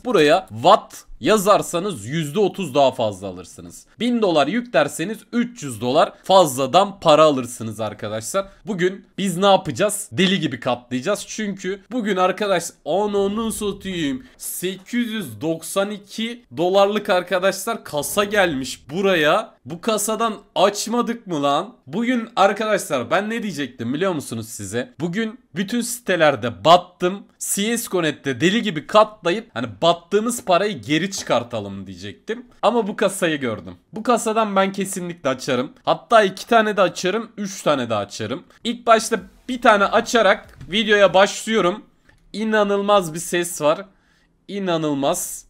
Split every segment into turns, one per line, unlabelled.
Buraya watt yazarsanız %30 daha fazla alırsınız. 1000 dolar yüklerseniz 300 dolar fazladan para alırsınız arkadaşlar. Bugün biz ne yapacağız? Deli gibi katlayacağız. Çünkü bugün arkadaş anonu satayım 892 dolarlık arkadaşlar kasa gelmiş buraya. Bu kasadan açmadık mı lan? Bugün arkadaşlar ben ne diyecektim biliyor musunuz size? Bugün bütün sitelerde battım. CSGO.net'te deli gibi katlayıp hani battığımız parayı geri geri çıkartalım diyecektim. Ama bu kasayı gördüm. Bu kasadan ben kesinlikle açarım. Hatta iki tane de açarım, üç tane de açarım. İlk başta bir tane açarak videoya başlıyorum. İnanılmaz bir ses var. İnanılmaz.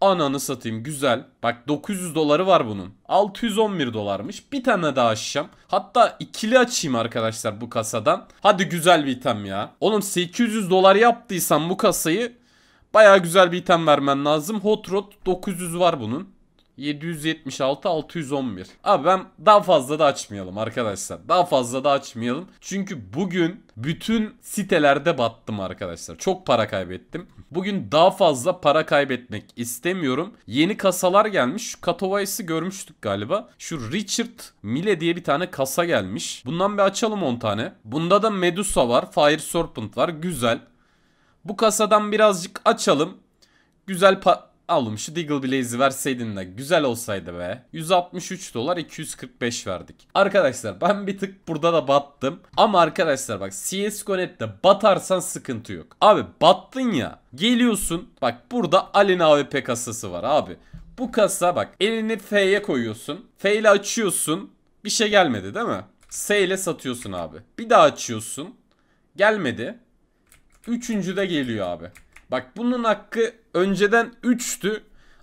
Ananı satayım güzel. Bak 900 doları var bunun. 611 dolarmış. Bir tane daha açacağım. Hatta ikili açayım arkadaşlar bu kasadan. Hadi güzel bir item ya. Oğlum 800 dolar yaptıysam bu kasayı Baya güzel bir item vermen lazım. Hot Rod 900 var bunun. 776 611. Abi ben daha fazla da açmayalım arkadaşlar. Daha fazla da açmayalım. Çünkü bugün bütün sitelerde battım arkadaşlar. Çok para kaybettim. Bugün daha fazla para kaybetmek istemiyorum. Yeni kasalar gelmiş. Şu Katowice'ı görmüştük galiba. Şu Richard Mille diye bir tane kasa gelmiş. Bundan bir açalım 10 tane. Bunda da Medusa var. Fire Serpent var. Güzel. Bu kasadan birazcık açalım. Güzel pa... Alım şu Deagle Blaze'i verseydin de güzel olsaydı be. 163 dolar 245 verdik. Arkadaşlar ben bir tık burada da battım. Ama arkadaşlar bak CSGO.net'te batarsan sıkıntı yok. Abi battın ya. Geliyorsun bak burada Alin AWP kasası var abi. Bu kasa bak elini F'ye koyuyorsun. F ile açıyorsun. Bir şey gelmedi değil mi? S ile satıyorsun abi. Bir daha açıyorsun. Gelmedi. Üçüncü de geliyor abi. Bak bunun hakkı önceden 3'tü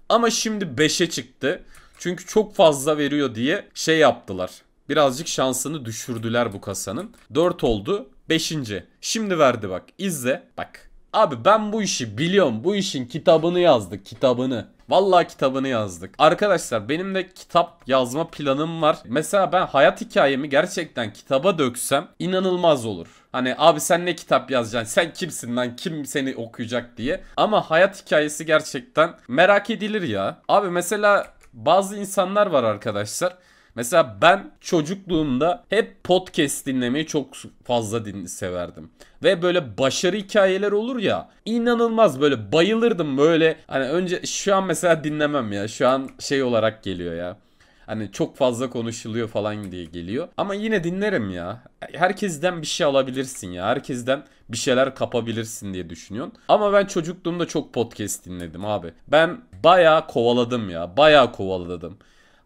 ama şimdi 5'e çıktı. Çünkü çok fazla veriyor diye şey yaptılar. Birazcık şansını düşürdüler bu kasanın. 4 oldu. 5. Şimdi verdi bak. İzle. Bak. Abi ben bu işi biliyorum. Bu işin kitabını yazdık. Kitabını. Vallahi kitabını yazdık. Arkadaşlar benim de kitap yazma planım var. Mesela ben hayat hikayemi gerçekten kitaba döksem inanılmaz olur. Hani abi sen ne kitap yazacaksın? Sen kimsin lan? Kim seni okuyacak diye. Ama hayat hikayesi gerçekten merak edilir ya. Abi mesela bazı insanlar var arkadaşlar Mesela ben çocukluğumda hep podcast dinlemeyi çok fazla dinli severdim. Ve böyle başarı hikayeler olur ya inanılmaz böyle bayılırdım böyle hani önce şu an mesela dinlemem ya şu an şey olarak geliyor ya. Hani çok fazla konuşuluyor falan diye geliyor. Ama yine dinlerim ya. Herkesten bir şey alabilirsin ya. Herkesten bir şeyler kapabilirsin diye düşünüyorsun. Ama ben çocukluğumda çok podcast dinledim abi. Ben bayağı kovaladım ya. Bayağı kovaladım.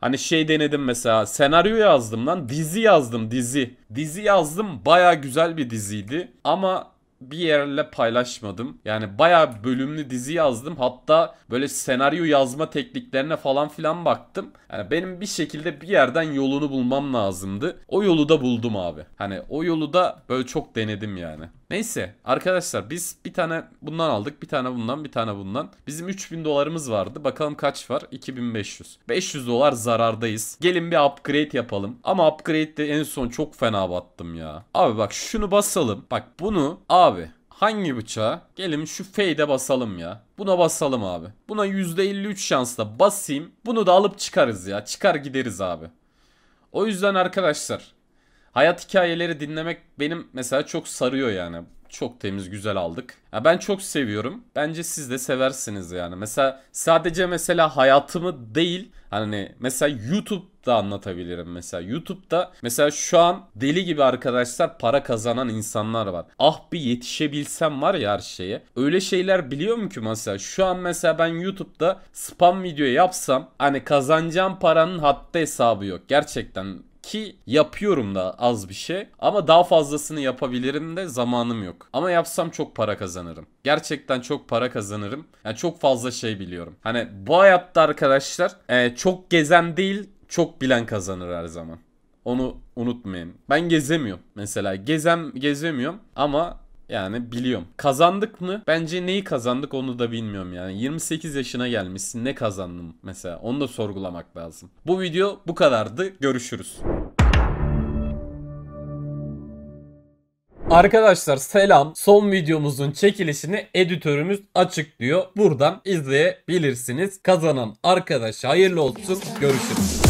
Hani şey denedim mesela senaryo yazdım lan dizi yazdım dizi. Dizi yazdım baya güzel bir diziydi ama bir yerle paylaşmadım. Yani baya bölümlü dizi yazdım. Hatta böyle senaryo yazma tekniklerine falan filan baktım. Yani benim bir şekilde bir yerden yolunu bulmam lazımdı. O yolu da buldum abi. Hani o yolu da böyle çok denedim yani. Neyse arkadaşlar biz bir tane bundan aldık. Bir tane bundan bir tane bundan. Bizim 3000 dolarımız vardı. Bakalım kaç var? 2500. 500 dolar zarardayız. Gelin bir upgrade yapalım. Ama upgrade de en son çok fena battım ya. Abi bak şunu basalım. Bak bunu abi hangi bıçağa? Gelin şu fade'e basalım ya. Buna basalım abi. Buna %53 şansla basayım. Bunu da alıp çıkarız ya. Çıkar gideriz abi. O yüzden arkadaşlar hayat hikayeleri dinlemek benim mesela çok sarıyor yani. Çok temiz güzel aldık. Ya ben çok seviyorum. Bence siz de seversiniz yani. Mesela sadece mesela hayatımı değil hani mesela YouTube'da anlatabilirim mesela. YouTube'da mesela şu an deli gibi arkadaşlar para kazanan insanlar var. Ah bir yetişebilsem var ya her şeye. Öyle şeyler biliyor mu ki mesela? Şu an mesela ben YouTube'da spam video yapsam hani kazanacağım paranın hatta hesabı yok. Gerçekten ki yapıyorum da az bir şey. Ama daha fazlasını yapabilirim de zamanım yok. Ama yapsam çok para kazanırım. Gerçekten çok para kazanırım. Yani çok fazla şey biliyorum. Hani bu hayatta arkadaşlar e, çok gezen değil çok bilen kazanır her zaman. Onu unutmayın. Ben gezemiyorum mesela. Gezem gezemiyorum ama yani biliyorum. Kazandık mı? Bence neyi kazandık onu da bilmiyorum yani. 28 yaşına gelmişsin ne kazandım mesela onu da sorgulamak lazım. Bu video bu kadardı. Görüşürüz. Arkadaşlar selam. Son videomuzun çekilişini editörümüz açıklıyor. Buradan izleyebilirsiniz. Kazanan arkadaş hayırlı olsun. Görüşürüz.